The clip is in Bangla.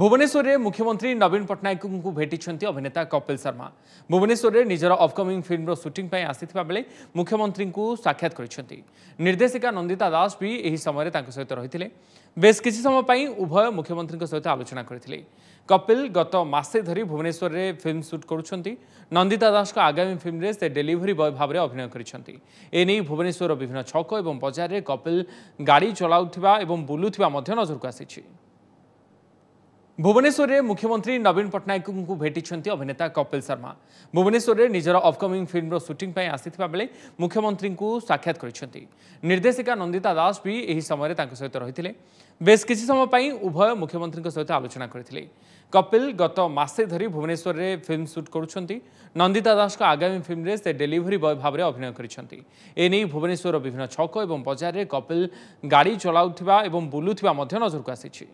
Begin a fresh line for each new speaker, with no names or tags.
ভুবনেশ্বরে মুখ্যমন্ত্রী নবীন পট্টনাকু ভেটিছেন অভিনেতা কপিল শর্মা ভুবনেশ্বরে নিজের অপকমিং ফিল্মর সুটিং আসিথিবা বেলে মুখ্যমন্ত্রী সাক্ষাৎ করেছেন নির্দেশিকা নন্দিতা দাস বি এই সময় তাঁর সহ রয়েছে বেশ কিছু সময় উভয় মুখ্যমন্ত্রী সহ আলোচনা করে কপিল গত মাসে ধর ভুবনেশ্বরের ফিল্ম সুট করছেন নন্দিতা দাস আগামী ফিল্মে সে ডেলিভরি বয় ভাবে অভিনয় করেছেন এনে ভুবনেশ্বর বিভিন্ন ছক এবং বজারে কপিল গাড়ি চলাউা এবং বুলুবা নজরক আসিছে ভুবনেশ্বরের মুখ্যমন্ত্রী নবীন পট্টনাকু ভেটিছেন অভিনেতা কপিল শর্মা ভুবনেশ্বরের নিজের অপকমিং ফিল্মর সুটিং পাই আসিথিবা বেলে মুখ্যমন্ত্রী সাক্ষাৎ করেছেন নির্দেশিকা নন্দিতা দাস বি এই সময় তাঁর সহ রয়েছে বেশ কিছু সময় পাই উভয় মুখ্যমন্ত্রী সহ আলোচনা করে কপিল গত মাসে ধর ভুবনেশ্বরের ফিল্ম সুট করছেন নন্দিতা দাসক আগামী ফিল্মে সে ডেলিভরি বয় ভাবে অভিনয় করেছেন এনে ভুবনেশ্বর বিভিন্ন ছক এবং বজারে কপিল গাড়ি চলাউবা এবং বুলুবা নজরক আসিছে